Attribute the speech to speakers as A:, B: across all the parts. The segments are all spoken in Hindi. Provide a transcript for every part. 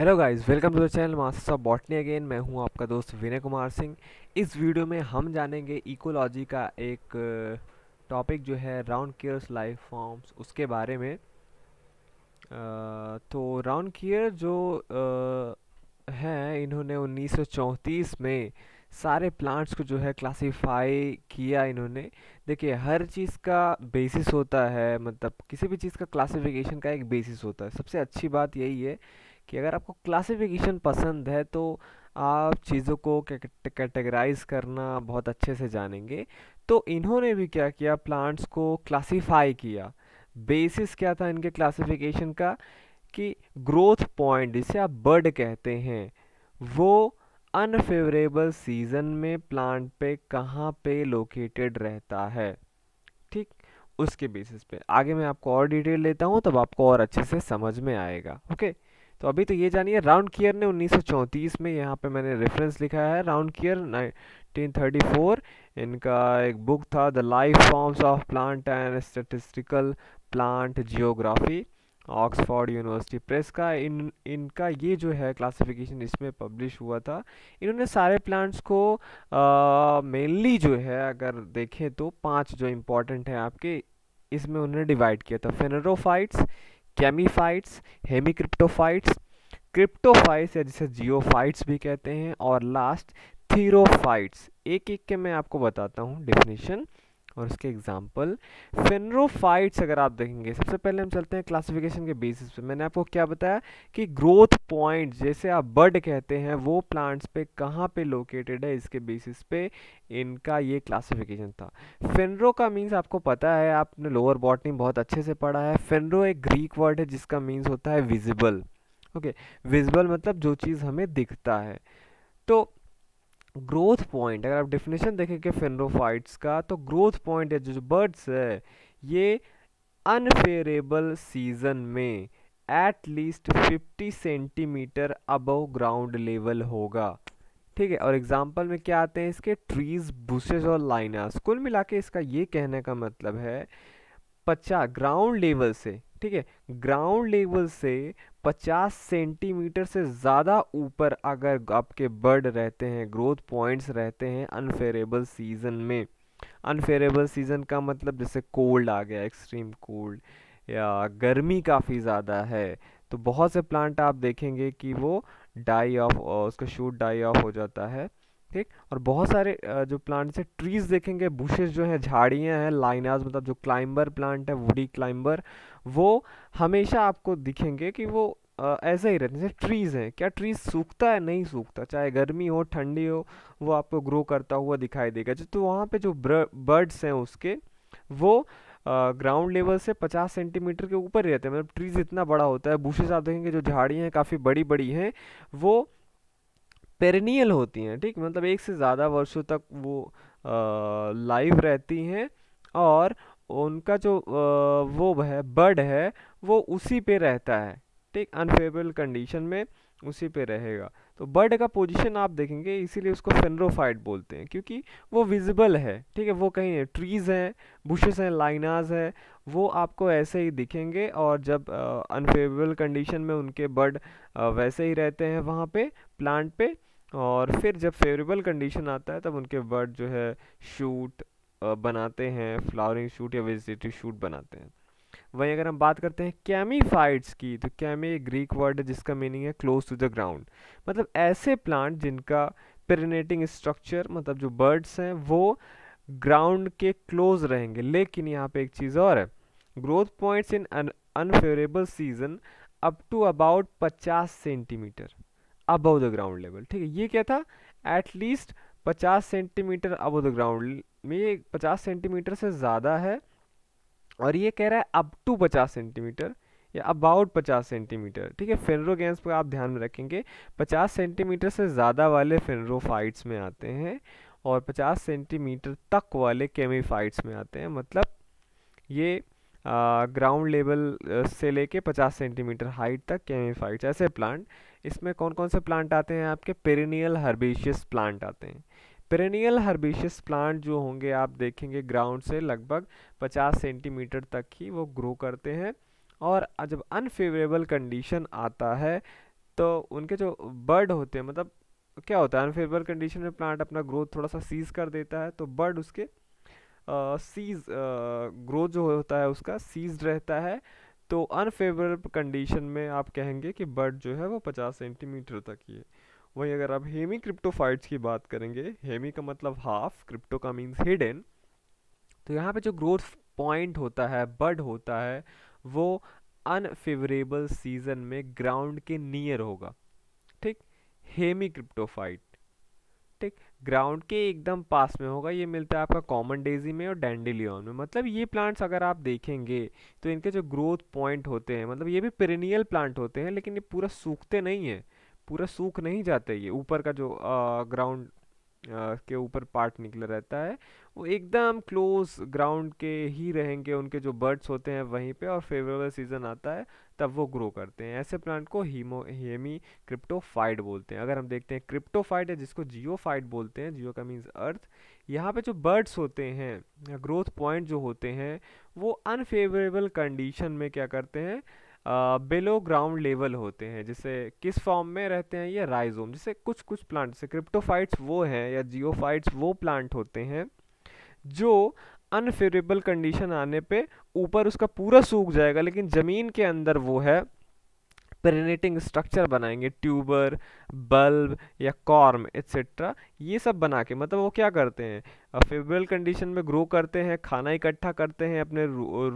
A: Hello guys welcome to the channel masters of botany again मैं हूं आपका दोस्त विनय कुमार सिंह इस वीडियो में हम जानेंगे इकोलॉजी का एक टॉपिक जो है राउंड कीयर्स लाइफ फॉर्म्स उसके बारे में आ, तो राउंड कीयर जो आ, है इन्होंने 1934 में सारे प्लांट्स को जो है क्लासिफाई किया इन्होंने देखिए हर चीज़ का बेसिस होता है मतलब किसी भी चीज़ का क्लासिफिकेशन का एक बेसिस होता है सबसे अच्छी बात यही है कि अगर आपको क्लासिफिकेशन पसंद है तो आप चीज़ों को कैटेगराइज करना बहुत अच्छे से जानेंगे तो इन्होंने भी क्या किया प्लांट्स को क्लासिफाई किया बेसिस क्या था इनके क्लासिफिकेशन का कि ग्रोथ पॉइंट जिसे आप बर्ड कहते हैं वो अनफेवरेबल सीज़न में प्लांट पे कहाँ पे लोकेटेड रहता है ठीक उसके बेसिस पे आगे मैं आपको और डिटेल लेता हूँ तब आपको और अच्छे से समझ में आएगा ओके okay? तो अभी तो ये जानिए राउंड कियर ने 1934 में यहाँ पे मैंने रेफरेंस लिखा है राउंड कियर 1934 इनका एक बुक था the life forms of plant and statistical plant geography Oxford University Press का इन इनका ये जो है क्लासिफिकेशन इसमें पब्लिश हुआ था इन्होंने सारे प्लांट्स को मेनली जो है अगर देखें तो पांच जो इम्पोर्टेंट हैं आपके इसमें उन्होंने डिवाइड किया था फेनरोफाइट्स केमीफाइट्स हेमिक्रिप्टोफाइट्स क्रिप्टोफाइट्स या जिसे जियोफाइट्स भी कहते हैं और लास्ट थीरोफाइट्स एक एक के मैं आपको बताता हूँ डेफिनेशन और इसके एग्जाम्पल फेनरोफाइट्स अगर आप देखेंगे सबसे पहले हम चलते हैं क्लासिफिकेशन के बेसिस पे मैंने आपको क्या बताया कि ग्रोथ पॉइंट जैसे आप बर्ड कहते हैं वो प्लांट्स पे कहाँ पे लोकेटेड है इसके बेसिस पे इनका ये क्लासिफिकेशन था फेनरो का मीन्स आपको पता है आपने लोअर बॉटनी बहुत अच्छे से पढ़ा है फेनरो एक ग्रीक वर्ड है जिसका मीन्स होता है विजिबल ओके विजिबल मतलब जो चीज़ हमें दिखता है तो ग्रोथ पॉइंट अगर आप डिफिनेशन देखेंगे फेनरोफाइट्स का तो ग्रोथ पॉइंट है जो बर्ड्स है ये अनफेवरेबल सीजन में at least 50 centimetre above ground level होगा ठीक है और एग्जाम्पल में क्या आते हैं इसके ट्रीज बुशेज और लाइनास कुल मिला के इसका ये कहने का मतलब है पचास ग्राउंड लेवल से ठीक है ग्राउंड लेवल से 50 सेंटीमीटर से ज़्यादा ऊपर अगर आपके बर्ड रहते हैं ग्रोथ पॉइंट्स रहते हैं अनफेरेबल सीज़न में अनफेरेबल सीज़न का मतलब जैसे कोल्ड आ गया एक्सट्रीम कोल्ड या गर्मी काफ़ी ज़्यादा है तो बहुत से प्लांट आप देखेंगे कि वो डाई ऑफ उसका शूट डाई ऑफ हो जाता है ठीक और बहुत सारे जो प्लांट्स है ट्रीज देखेंगे बुशेज जो है झाड़ियाँ हैं लाइनाज मतलब जो क्लाइंबर प्लांट है वुडी क्लाइंबर वो हमेशा आपको दिखेंगे कि वो ऐसा ही रहते हैं जैसे ट्रीज़ हैं क्या ट्रीज़ सूखता है नहीं सूखता चाहे गर्मी हो ठंडी हो वो आपको ग्रो करता हुआ दिखाई देगा तो वहाँ पे जो बर्ड्स हैं उसके वो ग्राउंड लेवल से 50 सेंटीमीटर के ऊपर रहते हैं मतलब ट्रीज़ इतना बड़ा होता है बुशेज आप देखेंगे जो झाड़ियाँ हैं काफ़ी बड़ी बड़ी हैं वो पेरनील होती हैं ठीक मतलब एक से ज़्यादा वर्षों तक वो लाइव रहती हैं और उनका जो आ, वो है बर्ड है वो उसी पे रहता है ठीक अनफेवरेबल कंडीशन में उसी पे रहेगा तो बर्ड का पोजीशन आप देखेंगे इसीलिए उसको फेनरोफाइट बोलते हैं क्योंकि वो विजिबल है ठीक है वो कहीं है ट्रीज़ हैं बुशेस हैं लाइनाज हैं वो आपको ऐसे ही दिखेंगे और जब अनफेवरेबल कंडीशन में उनके बर्ड आ, वैसे ही रहते हैं वहाँ पे प्लांट पे और फिर जब फेवरेबल कंडीशन आता है तब उनके बर्ड जो है शूट बनाते हैं फ्लावरिंग शूट या वेजिटेटिव शूट बनाते हैं वहीं अगर हम बात करते हैं कैमीफाइड्स की तो कैमी एक ग्रीक वर्ड है जिसका मीनिंग है क्लोज टू द ग्राउंड मतलब ऐसे प्लांट जिनका पेरिनेटिंग स्ट्रक्चर मतलब जो बर्ड्स हैं वो ग्राउंड के क्लोज रहेंगे लेकिन यहाँ पे एक चीज़ और है growth points in unfavourable season up to about 50 centimetre above the ground level ठीक है ये क्या था at least 50 centimetre above the ground में ये पचास सेंटीमीटर से ज़्यादा है और ये कह रहा है अप टू 50 सेंटीमीटर या अबाउट 50 सेंटीमीटर ठीक है फेनरो गेम्स पर आप ध्यान में रखेंगे 50 सेंटीमीटर से ज़्यादा वाले फेनरो फाइट्स में आते हैं और 50 सेंटीमीटर तक वाले केमी फाइट्स में आते हैं मतलब ये ग्राउंड लेवल से लेके 50 सेंटीमीटर हाइट तक केमी फाइट्स ऐसे प्लांट इसमें कौन कौन से प्लांट आते हैं आपके पेरिनियल हर्बेशियस प्लांट आते हैं पेरेनियल हर्बेशियस प्लांट जो होंगे आप देखेंगे ग्राउंड से लगभग 50 सेंटीमीटर तक ही वो ग्रो करते हैं और जब अनफेवरेबल कंडीशन आता है तो उनके जो बर्ड होते हैं मतलब क्या होता है अनफेवरेबल कंडीशन में प्लांट अपना ग्रोथ थोड़ा सा सीज कर देता है तो बर्ड उसके सीज ग्रोथ जो होता है उसका सीज रहता है तो अनफेवरेबल कंडीशन में आप कहेंगे कि बर्ड जो है वो पचास सेंटीमीटर तक ही है वहीं अगर आप हेमी क्रिप्टोफाइट्स की बात करेंगे हेमी का मतलब हाफ क्रिप्टो का मीन्स हिडन तो यहाँ पे जो ग्रोथ पॉइंट होता है बर्ड होता है वो अनफेवरेबल सीजन में ग्राउंड के नियर होगा ठीक हेमी क्रिप्टोफाइट ग्राउंड के एकदम पास में होगा ये मिलता है आपका कॉमन डेजी में और डेंडिलियन में मतलब ये प्लांट्स अगर आप देखेंगे तो इनके जो ग्रोथ पॉइंट होते हैं मतलब ये भी पेरिनियल प्लांट होते हैं लेकिन ये पूरा सूखते नहीं है पूरा सूख नहीं जाते ये ऊपर का जो ग्राउंड के ऊपर पार्ट निकला रहता है वो एकदम क्लोज ग्राउंड के ही रहेंगे उनके जो बर्ड्स होते हैं वहीं पे और फेवरेबल सीज़न आता है तब वो ग्रो करते हैं ऐसे प्लांट को हीमो हेमी क्रिप्टोफाइड बोलते हैं अगर हम देखते हैं क्रिप्टोफाइड है जिसको जियोफाइट बोलते हैं जियो का मीन्स अर्थ यहाँ पे जो बर्ड्स होते हैं ग्रोथ पॉइंट जो होते हैं वो अनफेवरेबल कंडीशन में क्या करते हैं बिलो ग्राउंड लेवल होते हैं जैसे किस फॉर्म में रहते हैं ये राइजोम जैसे कुछ कुछ प्लांट जैसे क्रिप्टोफाइट्स वो हैं या जियोफाइट्स वो प्लांट होते हैं जो अनफेवरेबल कंडीशन आने पे ऊपर उसका पूरा सूख जाएगा लेकिन ज़मीन के अंदर वो है पेरेनेटिंग स्ट्रक्चर बनाएंगे ट्यूबर बल्ब या कॉर्म एक्सेट्रा ये सब बना के मतलब वो क्या करते हैं फेवरेबल कंडीशन में ग्रो करते हैं खाना इकट्ठा करते हैं अपने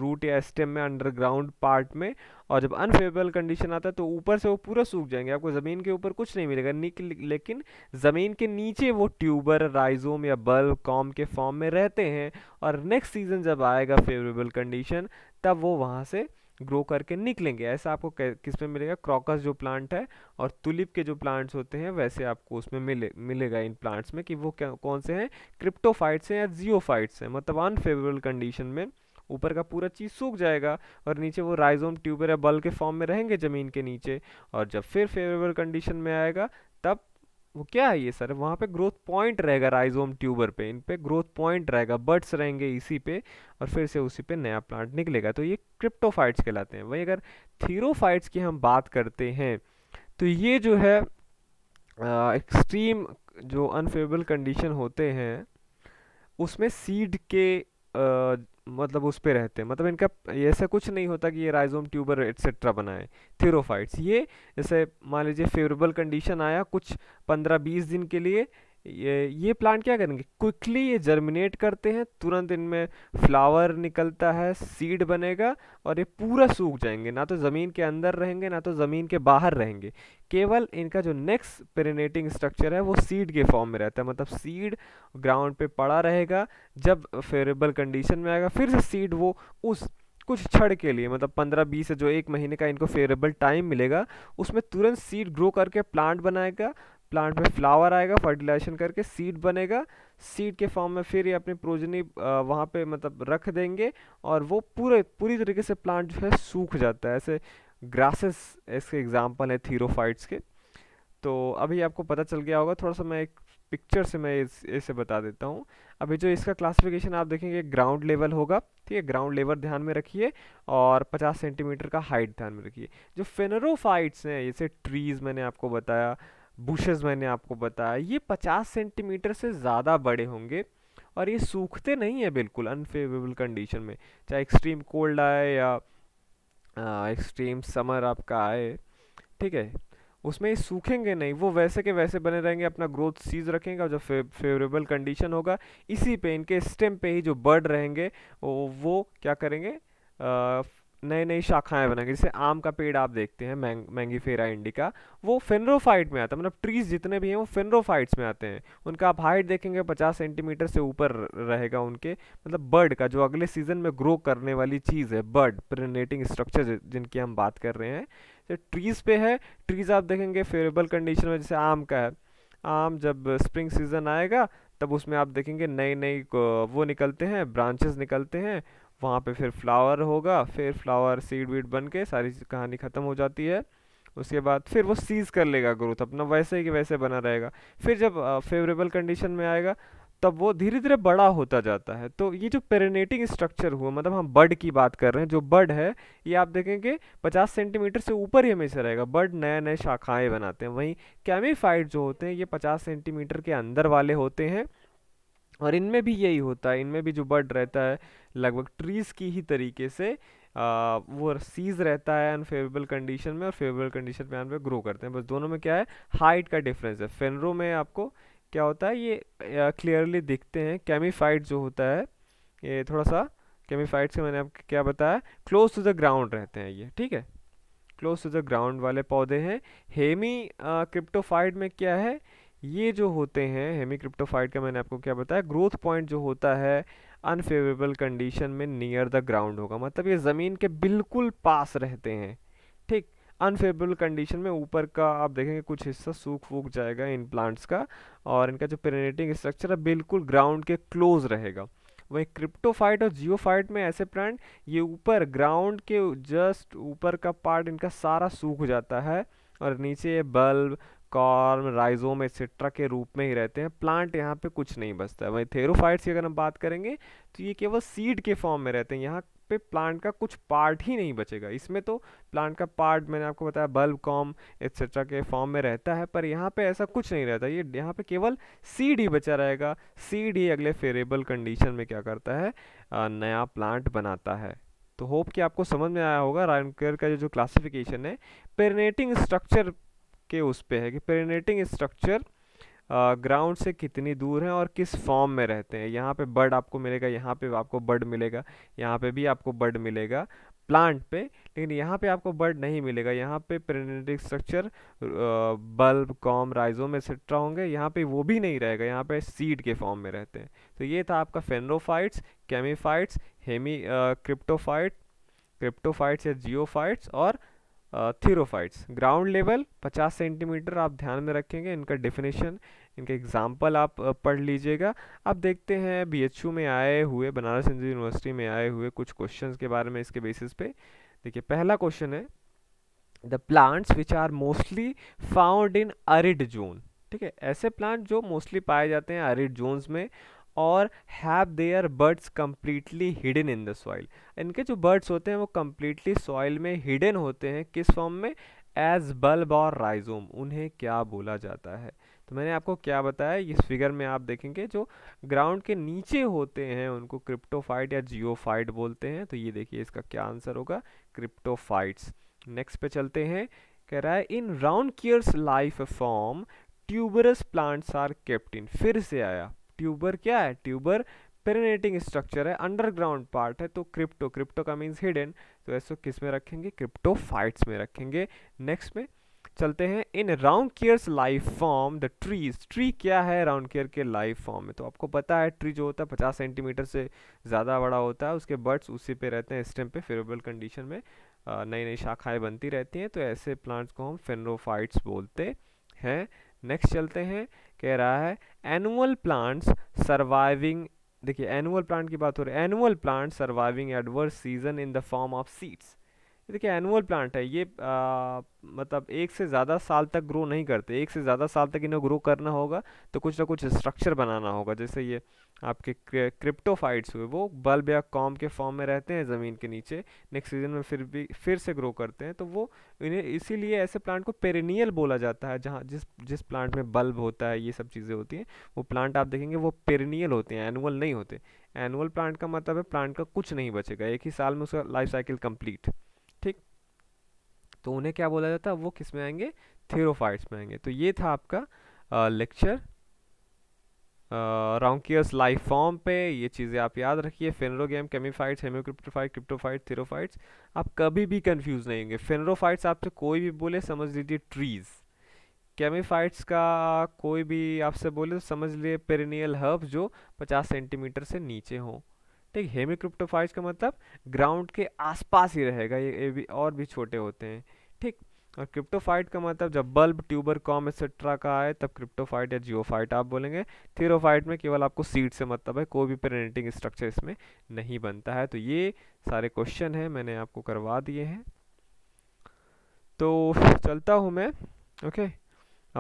A: रूट या स्टेम में अंडरग्राउंड पार्ट में और जब अनफेवरेबल कंडीशन आता है तो ऊपर से वो पूरा सूख जाएंगे आपको ज़मीन के ऊपर कुछ नहीं मिलेगा लेकिन ज़मीन के नीचे वो ट्यूबर राइजोम या बल्ब कॉम के फॉर्म में रहते हैं और नेक्स्ट सीज़न जब आएगा फेवरेबल कंडीशन तब वो वहाँ से ग्रो करके निकलेंगे ऐसा आपको किस में मिलेगा क्रॉकस जो प्लांट है और तुलिप के जो प्लांट्स होते हैं वैसे आपको उसमें मिले मिलेगा इन प्लांट्स में कि वो क्या कौन से हैं क्रिप्टोफाइट्स हैं या जियोफाइट्स हैं मतलब अनफेवरेबल कंडीशन में ऊपर का पूरा चीज़ सूख जाएगा और नीचे वो राइजोम ट्यूबर या बल के फॉर्म में रहेंगे ज़मीन के नीचे और जब फिर फेवरेबल कंडीशन में आएगा वो क्या है ये सर वहाँ पे ग्रोथ पॉइंट रहेगा राइजोम ट्यूबर पे इन पे ग्रोथ पॉइंट रहेगा बर्ड्स रहेंगे इसी पे और फिर से उसी पे नया प्लांट निकलेगा तो ये क्रिप्टोफाइट्स कहलाते हैं वही अगर थीरोफाइट्स की हम बात करते हैं तो ये जो है एक्सट्रीम जो अनफेवरेबल कंडीशन होते हैं उसमें सीड के आ, मतलब उस पर रहते हैं मतलब इनका ऐसा कुछ नहीं होता कि ये राइजोम ट्यूबर एट्सेट्रा बनाए थीरोफाइट्स ये जैसे मान लीजिए फेवरेबल कंडीशन आया कुछ पंद्रह बीस दिन के लिए ये ये प्लांट क्या करेंगे क्विकली ये जर्मिनेट करते हैं तुरंत इनमें फ्लावर निकलता है सीड बनेगा और ये पूरा सूख जाएंगे ना तो ज़मीन के अंदर रहेंगे ना तो ज़मीन के बाहर रहेंगे केवल इनका जो नेक्स्ट पेरिनेटिंग स्ट्रक्चर है वो सीड के फॉर्म में रहता है मतलब सीड ग्राउंड पे पड़ा रहेगा जब फेवरेबल कंडीशन में आएगा फिर से सीड वो उस कुछ छड़ के लिए मतलब पंद्रह बीस जो एक महीने का इनको फेवरेबल टाइम मिलेगा उसमें तुरंत सीड ग्रो करके प्लांट बनाएगा प्लांट में फ्लावर आएगा फर्टिलाइजेशन करके सीड बनेगा सीड के फॉर्म में फिर ये अपनी प्रोजनी वहाँ पे मतलब रख देंगे और वो पूरे पूरी तरीके से प्लांट जो है सूख जाता है ऐसे ग्रासेस इसके एग्जाम्पल है थीरोफाइट्स के तो अभी आपको पता चल गया होगा थोड़ा सा मैं एक पिक्चर से मैं इसे बता देता हूँ अभी जो इसका क्लासिफिकेशन आप देखेंगे ग्राउंड लेवल होगा ठीक है ग्राउंड लेवल ध्यान में रखिए और 50 सेंटीमीटर का हाइट ध्यान में रखिए जो फेनरोफाइट्स हैं जैसे ट्रीज़ मैंने आपको बताया बुशेस मैंने आपको बताया ये 50 सेंटीमीटर से ज़्यादा बड़े होंगे और ये सूखते नहीं है बिल्कुल अनफेवरेबल कंडीशन में चाहे एक्सट्रीम कोल्ड आए या एक्सट्रीम समर आपका आए ठीक है उसमें ये सूखेंगे नहीं वो वैसे के वैसे बने रहेंगे अपना ग्रोथ सीज रखेंगे और जो फे, फेवरेबल कंडीशन होगा इसी पे इनके स्टेम पे ही जो बर्ड रहेंगे वो, वो क्या करेंगे आ, नई नई शाखाएं बनाएंगे जैसे आम का पेड़ आप देखते हैं मैंगी फेरा इंडिका वो फेनरोफाइट में आता है मतलब ट्रीज जितने भी हैं वो फेनरोफाइट्स में आते हैं उनका आप हाइट देखेंगे पचास सेंटीमीटर से ऊपर रहेगा उनके मतलब बर्ड का जो अगले सीजन में ग्रो करने वाली चीज़ है बर्ड प्रिनेटिंग स्ट्रक्चर जिनकी हम बात कर रहे हैं जो ट्रीज़ पे है ट्रीज़ आप देखेंगे फेवरेबल कंडीशन में जैसे आम का है आम जब स्प्रिंग सीज़न आएगा तब उसमें आप देखेंगे नई नई वो निकलते हैं ब्रांचेस निकलते हैं वहाँ पे फिर फ्लावर होगा फिर फ्लावर सीड वीड बन के सारी कहानी ख़त्म हो जाती है उसके बाद फिर वो सीज़ कर लेगा ग्रोथ अपना वैसे ही वैसे बना रहेगा फिर जब फेवरेबल कंडीशन में आएगा तब वो धीरे धीरे बड़ा होता जाता है तो ये जो पेरेनेटिंग स्ट्रक्चर हुआ मतलब हम बर्ड की बात कर रहे हैं जो बर्ड है ये आप देखेंगे 50 सेंटीमीटर से ऊपर ही हमेशा रहेगा बर्ड नए नए शाखाएं बनाते हैं वहीं कैमीफाइड जो होते हैं ये 50 सेंटीमीटर के अंदर वाले होते हैं और इनमें भी यही होता है इनमें भी जो बर्ड रहता है लगभग ट्रीज़ की ही तरीके से आ, वो सीज रहता है अनफेवरेबल कंडीशन में और फेवरेबल कंडीशन में पे ग्रो करते हैं बस दोनों में क्या है हाइट का डिफरेंस है फेनरो में आपको क्या होता है ये क्लियरली दिखते हैं केमीफाइट जो होता है ये थोड़ा सा केमीफाइट से मैंने आपको क्या बताया क्लोज टू द ग्राउंड रहते हैं ये ठीक है क्लोज टू द ग्राउंड वाले पौधे हैं हेमी क्रिप्टोफाइट में क्या है ये जो होते हैं हेमी क्रिप्टोफाइट का मैंने आपको क्या बताया ग्रोथ पॉइंट जो होता है अनफेवरेबल कंडीशन में नियर द ग्राउंड होगा मतलब ये ज़मीन के बिल्कुल पास रहते हैं ठीक अनफेवरेबल कंडीशन में ऊपर का आप देखेंगे कुछ हिस्सा सूख फूक जाएगा इन प्लांट्स का और इनका जो पेनेटिंग स्ट्रक्चर है बिल्कुल ग्राउंड के क्लोज रहेगा वही क्रिप्टोफाइट और जियोफाइट में ऐसे प्लांट ये ऊपर ग्राउंड के जस्ट ऊपर का पार्ट इनका सारा सूख जाता है और नीचे ये बल्ब कॉर्म राइजोम एक्सेट्रा के रूप में ही रहते हैं प्लांट यहाँ पे कुछ नहीं बचता है वहीं थेरोफाइट्स की अगर हम बात करेंगे तो ये केवल सीड के फॉर्म में रहते हैं यहाँ पे प्लांट का कुछ पार्ट ही नहीं बचेगा इसमें तो प्लांट का पार्ट मैंने आपको बताया बल्ब कॉम एक्सेट्रा के फॉर्म में रहता है पर यहाँ पे ऐसा कुछ नहीं रहता ये यहाँ पे केवल सीड ही बचा रहेगा सीड ही अगले फेवरेबल कंडीशन में क्या करता है नया प्लांट बनाता है तो होप कि आपको समझ में आया होगा रायनकेयर का जो जो क्लासिफिकेशन है पेरनेटिंग स्ट्रक्चर के उस पर है कि पेरिनेटिंग स्ट्रक्चर ग्राउंड से कितनी दूर है और किस फॉर्म में रहते हैं यहाँ पे बर्ड आपको मिलेगा यहाँ पे आपको बर्ड मिलेगा यहाँ पे भी आपको बर्ड मिलेगा प्लांट पे लेकिन यहाँ पे आपको बर्ड नहीं मिलेगा यहाँ पे पेरेनेटिक स्ट्रक्चर बल्ब कॉम राइजो में सेट्रा होंगे यहाँ पे वो भी नहीं रहेगा यहाँ पे सीड के फॉर्म में रहते हैं तो ये था आपका फेनरोफाइट्स केमीफाइट्स हेमी क्रिप्टोफाइट क्रिप्टोफाइट्स या जियोफाइट्स और थीरोफाइट्स ग्राउंड लेवल 50 सेंटीमीटर आप ध्यान में रखेंगे इनका डिफिनेशन इनके एग्जाम्पल आप पढ़ लीजिएगा अब देखते हैं बीएचयू में आए हुए बनारस हिंदू यूनिवर्सिटी में आए हुए कुछ क्वेश्चंस के बारे में इसके बेसिस पे देखिए पहला क्वेश्चन है the plants which are mostly found in arid zone ठीक है ऐसे प्लांट जो मोस्टली पाए जाते हैं अरिड जोन्स में और have their birds completely hidden in the soil इनके जो बर्ड्स होते हैं वो कम्प्लीटली सॉइल में हिडन होते हैं किस फॉर्म में एज बल्ब और राइजोम उन्हें क्या बोला जाता है तो मैंने आपको क्या बताया इस फिगर में आप देखेंगे जो ग्राउंड के नीचे होते हैं उनको क्रिप्टोफाइट या जियोफाइट बोलते हैं तो ये देखिए इसका क्या आंसर होगा क्रिप्टोफाइट्स नेक्स्ट पे चलते हैं कह रहा है in Raunkiaer's life form tuberous plants are kept in फिर से आया ट्यूबर क्या है ट्यूबर पेरिनेटिंग स्ट्रक्चर है अंडरग्राउंड पार्ट है तो क्रिप्टो क्रिप्टो का मीन्स हिडन तो ऐसे किस में रखेंगे क्रिप्टो फाइट्स में रखेंगे नेक्स्ट में चलते हैं in Raunkiaer's life form the trees tree क्या है राउंड केयर के लाइफ फॉर्म में तो आपको पता है ट्री जो होता है पचास सेंटीमीटर से ज़्यादा बड़ा होता है उसके बर्ड्स उसी पे रहते हैं स्टेम पे फेवरेबल कंडीशन में नई नई शाखाएं बनती रहती हैं तो ऐसे प्लांट्स को हम फेनरोफाइट्स बोलते हैं नेक्स्ट चलते हैं कह रहा है एनुअल प्लांट्स सर्वाइविंग देखिए एनुअल प्लांट की बात हो रही है annual plant surviving adverse season in the form of seeds ये देखिए एनुअल प्लांट है ये आ, मतलब एक से ज़्यादा साल तक ग्रो नहीं करते एक से ज़्यादा साल तक इन्हें ग्रो करना होगा तो कुछ ना कुछ स्ट्रक्चर बनाना होगा जैसे ये आपके क्रिप्टोफाइट्स हुए वो बल्ब या कॉम के फॉर्म में रहते हैं ज़मीन के नीचे नेक्स्ट सीजन में फिर भी फिर से ग्रो करते हैं तो वो इन्हें इसीलिए ऐसे प्लांट को पेरेनियल बोला जाता है जहाँ जिस जिस प्लांट में बल्ब होता है ये सब चीज़ें होती हैं वो प्लांट आप देखेंगे वो पेरेनियल होते हैं एनुअल नहीं होते एनुअल प्लांट का मतलब है प्लांट का कुछ नहीं बचेगा एक ही साल में उसका लाइफ साइकिल कम्प्लीट ठीक तो उन्हें क्या बोला जाता है वो किस में आएंगे थेरोफाइट्स में आएंगे तो ये था आपका लेक्चर रॉन्कियस लाइफ फॉर्म पे ये चीज़ें आप याद रखिए फेनरोगेम केमीफाइट्स हेमोक्रिप्टोफाइट क्रिप्टोफाइट थेरोफाइट्स आप कभी भी कंफ्यूज नहीं होंगे फेनरोफाइट्स आपसे कोई भी बोले समझ लीजिए ट्रीज़ केमीफाइट्स का कोई भी आपसे बोले समझ लिए पेरिनियल हर्ब जो 50 सेंटीमीटर से नीचे हों ठीक हेमिक्रिप्टोफाइट्स का मतलब ग्राउंड के आसपास ही रहेगा ये, ये भी और भी छोटे होते हैं ठीक और क्रिप्टोफाइट का मतलब जब बल्ब ट्यूबर कॉम एक्सेट्रा का आए तब क्रिप्टोफाइट या जियोफाइट आप बोलेंगे थीरोफाइट में केवल आपको सीड से मतलब है कोई भी पेरेंटिंग स्ट्रक्चर इसमें नहीं बनता है तो ये सारे क्वेश्चन हैं मैंने आपको करवा दिए हैं तो चलता हूँ मैं ओके okay?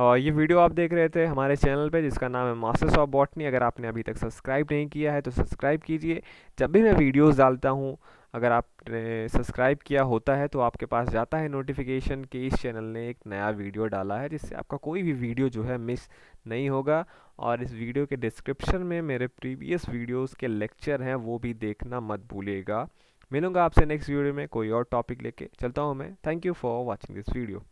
A: और ये वीडियो आप देख रहे थे हमारे चैनल पे जिसका नाम है मास्टर्स ऑफ बॉटनी अगर आपने अभी तक सब्सक्राइब नहीं किया है तो सब्सक्राइब कीजिए जब भी मैं वीडियोस डालता हूँ अगर आपने सब्सक्राइब किया होता है तो आपके पास जाता है नोटिफिकेशन कि इस चैनल ने एक नया वीडियो डाला है जिससे आपका कोई भी वीडियो जो है मिस नहीं होगा और इस वीडियो के डिस्क्रिप्शन में मेरे प्रीवियस वीडियोज़ के लेक्चर हैं वो भी देखना मत भूलेगा मिलूंगा आपसे नेक्स्ट वीडियो में कोई और टॉपिक लेके चलता हूँ मैं thank you for watching this video